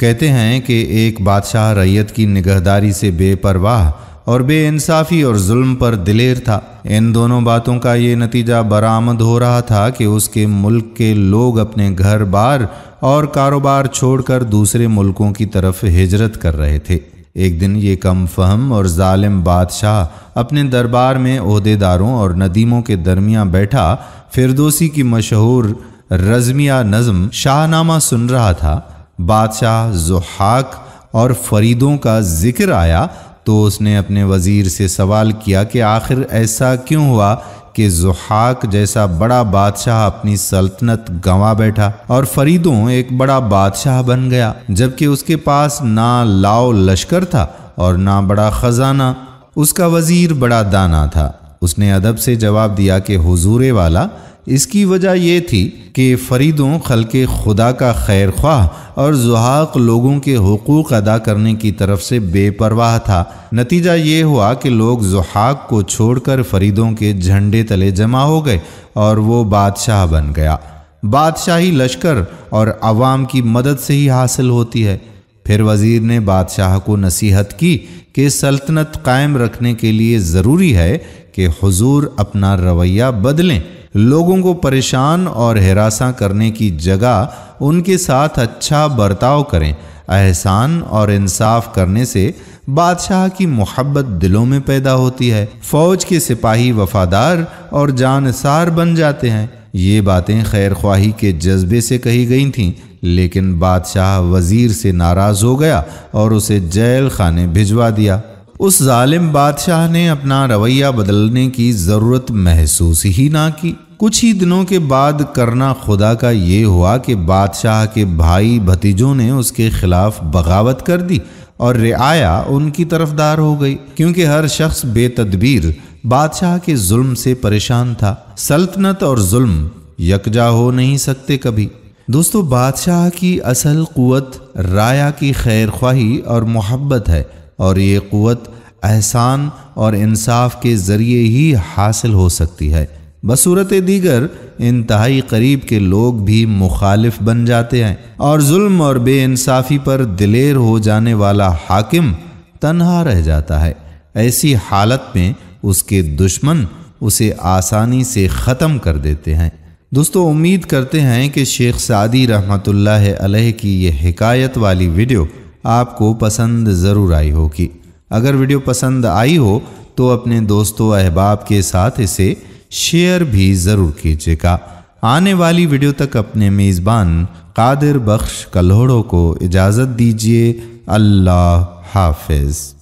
कहते हैं कि एक बादशाह रैयत की निगहदारी से बेपरवाह और बेइंसाफ़ी और जुल्म पर दिलेर था इन दोनों बातों का ये नतीजा बरामद हो रहा था कि उसके मुल्क के लोग अपने घर बार और कारोबार छोड़कर दूसरे मुल्कों की तरफ हिजरत कर रहे थे एक दिन ये कम फहम और ालिम बादशाह अपने दरबार में अहदेदारों और नदीमों के दरमिया बैठा फिरदोसी की मशहूर रजमिया नज़म शाहनामा सुन रहा था बादशाह जुहाक और फरीदों का जिक्र आया तो उसने अपने वज़ीर से सवाल किया कि आखिर ऐसा क्यों हुआ कि जुहाक जैसा बड़ा बादशाह अपनी सल्तनत गंवा बैठा और फरीदों एक बड़ा बादशाह बन गया जबकि उसके पास ना लाओ लश्कर था और ना बड़ा ख़जाना उसका वज़ीर बड़ा दाना था उसने अदब से जवाब दिया कि हुजूरे वाला इसकी वजह यह थी कि फरीदों खल के खुदा का खैर ख्वाह और जुहाक लोगों के हकूक़ अदा करने की तरफ से बेपरवाह था नतीजा ये हुआ कि लोग जुहाक को छोड़कर फरीदों के झंडे तले जमा हो गए और वो बादशाह बन गया बादशाही लश्कर और आवाम की मदद से ही हासिल होती है फिर वज़ीर ने बादशाह को नसीहत की कि सल्तनत कायम रखने के लिए ज़रूरी है कि हुजूर अपना रवैया बदलें लोगों को परेशान और हिरासा करने की जगह उनके साथ अच्छा बर्ताव करें एहसान और इंसाफ करने से बादशाह की मोहब्बत दिलों में पैदा होती है फौज के सिपाही वफादार और जानसार बन जाते हैं ये बातें खैर ख्वाही के जज्बे से कही गई थीं लेकिन बादशाह वज़ीर से नाराज़ हो गया और उसे जेल खाने भिजवा दिया उस जालिम बादशाह ने अपना रवैया बदलने की ज़रूरत महसूस ही ना की कुछ ही दिनों के बाद करना खुदा का ये हुआ कि बादशाह के भाई भतीजों ने उसके खिलाफ बगावत कर दी और रियाया उनकी तरफदार हो गई क्योंकि हर शख्स बेतदबीर बादशाह के जुल्म से परेशान था सल्तनत और जुल्म यकजा हो नहीं सकते कभी दोस्तों बादशाह की असल कुत राया की खैर ख्वाही और मोहब्बत है और ये क़वत एहसान और इंसाफ के ज़रिए ही हासिल हो सकती है बसूरत दीगर इंतहाई करीब के लोग भी मुखालिफ बन जाते हैं और जुल्म और बेानसाफ़ी पर दिलेर हो जाने वाला हाकिम तनहा रह जाता है ऐसी हालत में उसके दुश्मन उसे आसानी से ख़त्म कर देते हैं दोस्तों उम्मीद करते हैं कि शेख सादी रहमतुल्लाह अलैह की यह हिकायत वाली वीडियो आपको पसंद ज़रूर आई होगी अगर वीडियो पसंद आई हो तो अपने दोस्तों अहबाब के साथ इसे शेयर भी ज़रूर कीजिएगा आने वाली वीडियो तक अपने मेज़बान कादिर बख्श कल्होड़ों को इजाज़त दीजिए अल्लाह हाफिज़